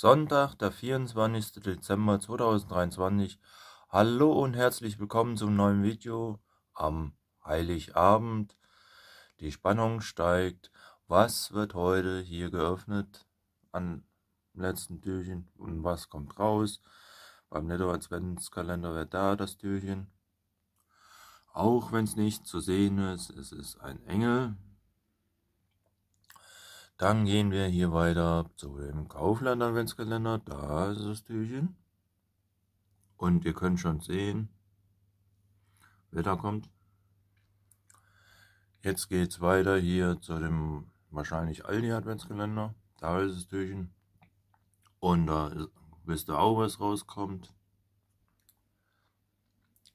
Sonntag, der 24. Dezember 2023. Hallo und herzlich willkommen zum neuen Video am Heiligabend. Die Spannung steigt. Was wird heute hier geöffnet am letzten Türchen und was kommt raus? Beim Netto Adventskalender wäre da das Türchen. Auch wenn es nicht zu sehen ist, es ist ein Engel dann gehen wir hier weiter zu dem Kaufland Adventskalender. Da ist das Türchen. Und ihr könnt schon sehen, Wetter kommt. Jetzt geht es weiter hier zu dem wahrscheinlich Aldi Adventskalender. Da ist das Türchen. Und da wisst ihr auch, was rauskommt.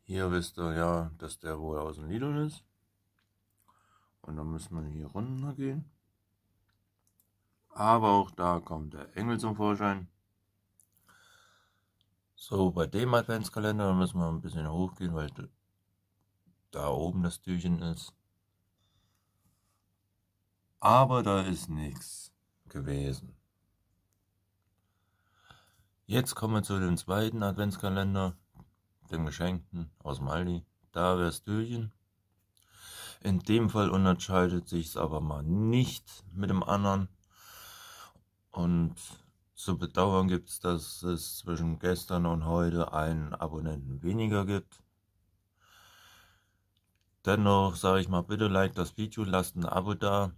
Hier wisst ihr ja, dass der wohl aus dem Lidl ist. Und dann müssen wir hier runter gehen. Aber auch da kommt der Engel zum Vorschein. So, bei dem Adventskalender müssen wir ein bisschen hochgehen, weil da oben das Türchen ist. Aber da ist nichts gewesen. Jetzt kommen wir zu dem zweiten Adventskalender, dem Geschenkten aus Maldi. Da wäre das Türchen. In dem Fall unterscheidet sich es aber mal nicht mit dem anderen. Und zu bedauern gibt es, dass es zwischen gestern und heute einen Abonnenten weniger gibt. Dennoch sage ich mal, bitte like das Video, lasst ein Abo da.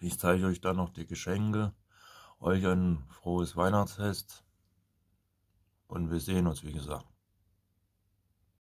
Ich zeige euch dann noch die Geschenke. Euch ein frohes Weihnachtsfest. Und wir sehen uns, wie gesagt.